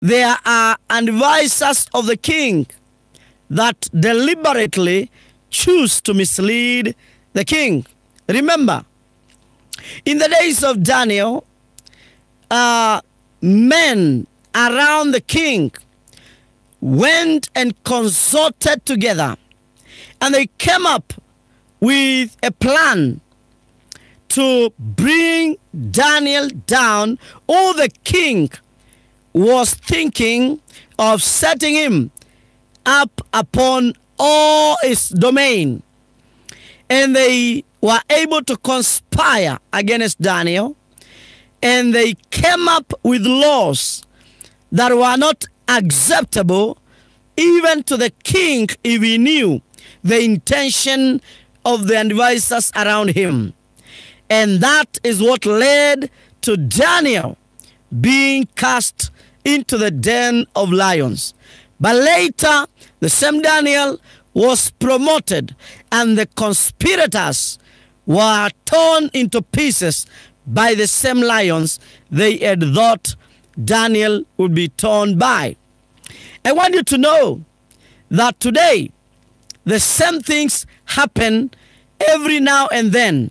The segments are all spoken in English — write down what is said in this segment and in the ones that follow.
there are advisers of the king that deliberately choose to mislead the king. Remember, in the days of Daniel, uh, men around the king went and consulted together and they came up with a plan to bring Daniel down or the king was thinking of setting him up upon all his domain. And they were able to conspire against Daniel. And they came up with laws that were not acceptable even to the king if he knew the intention of the advisors around him. And that is what led to Daniel being cast into the den of lions. But later, the same Daniel was promoted and the conspirators were torn into pieces by the same lions they had thought Daniel would be torn by. I want you to know that today the same things happen every now and then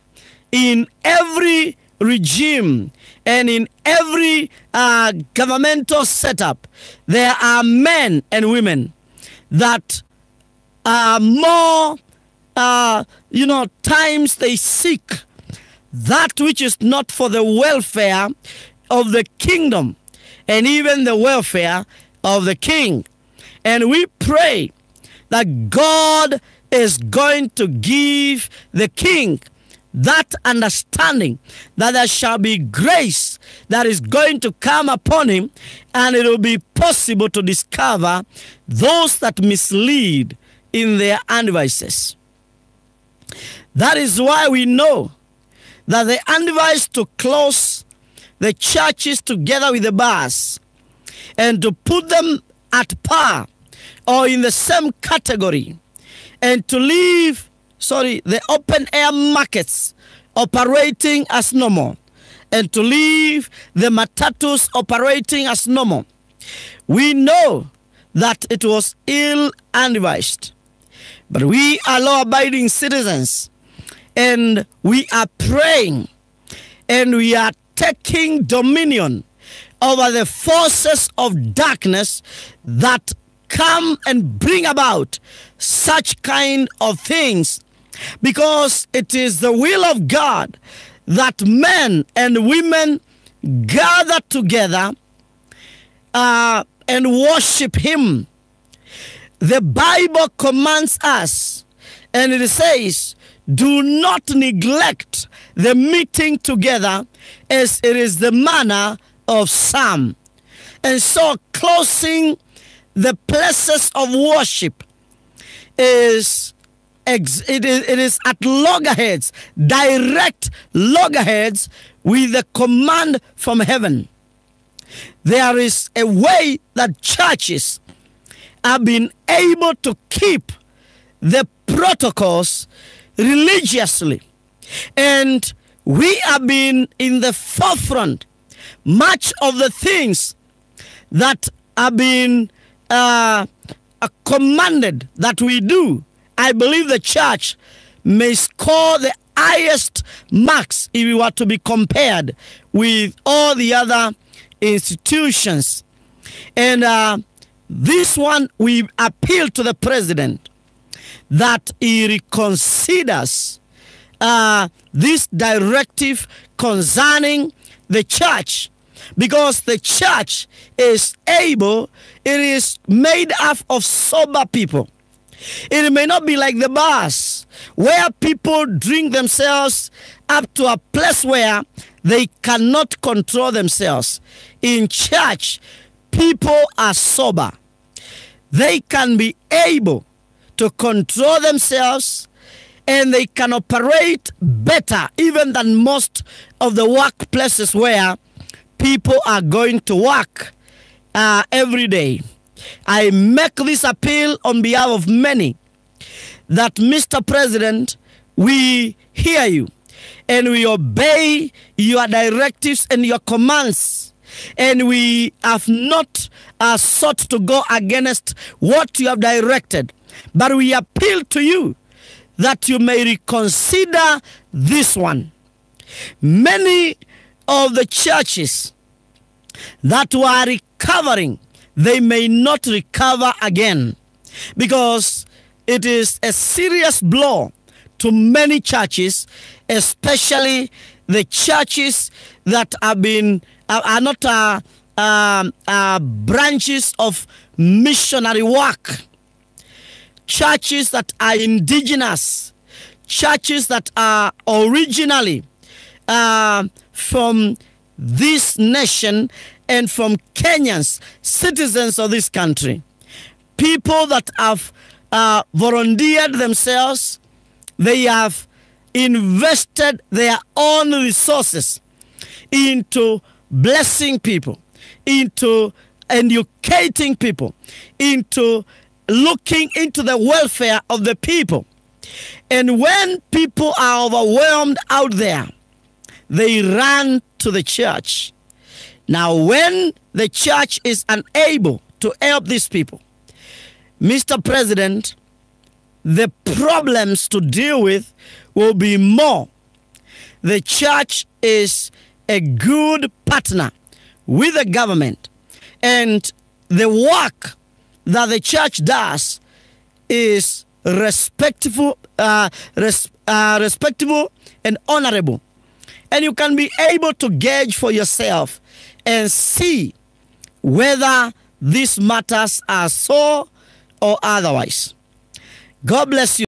in every regime and in every uh, governmental setup, there are men and women that are more, uh, you know, times they seek that which is not for the welfare of the kingdom and even the welfare of the king. And we pray that God is going to give the king that understanding that there shall be grace that is going to come upon him, and it will be possible to discover those that mislead in their advices. That is why we know that the advise to close the churches together with the bars and to put them at par or in the same category and to leave sorry, the open air markets operating as normal and to leave the matatus operating as normal. We know that it was ill and advised, but we are law abiding citizens and we are praying and we are taking dominion over the forces of darkness that come and bring about such kind of things because it is the will of God that men and women gather together uh, and worship Him. The Bible commands us, and it says, Do not neglect the meeting together, as it is the manner of some. And so, closing the places of worship is ex- it is it is at loggerheads, direct loggerheads with the command from heaven. There is a way that churches have been able to keep the protocols religiously. And we have been in the forefront. Much of the things that have been uh, commanded that we do I believe the church may score the highest marks if we were to be compared with all the other institutions. And uh, this one, we appeal to the president that he reconsiders uh, this directive concerning the church because the church is able, it is made up of sober people. It may not be like the bars, where people drink themselves up to a place where they cannot control themselves. In church, people are sober. They can be able to control themselves and they can operate better even than most of the workplaces where people are going to work uh, every day. I make this appeal on behalf of many that, Mr. President, we hear you and we obey your directives and your commands. And we have not uh, sought to go against what you have directed. But we appeal to you that you may reconsider this one. Many of the churches that were recovering they may not recover again because it is a serious blow to many churches, especially the churches that have been are not uh, uh, uh, branches of missionary work, churches that are indigenous, churches that are originally uh, from this nation and from Kenyans, citizens of this country, people that have uh, volunteered themselves, they have invested their own resources into blessing people, into educating people, into looking into the welfare of the people. And when people are overwhelmed out there, they run to the church now, when the church is unable to help these people, Mr. President, the problems to deal with will be more. The church is a good partner with the government, and the work that the church does is respectful, uh, res uh, respectable and honorable. And you can be able to gauge for yourself and see whether these matters are so or otherwise. God bless you.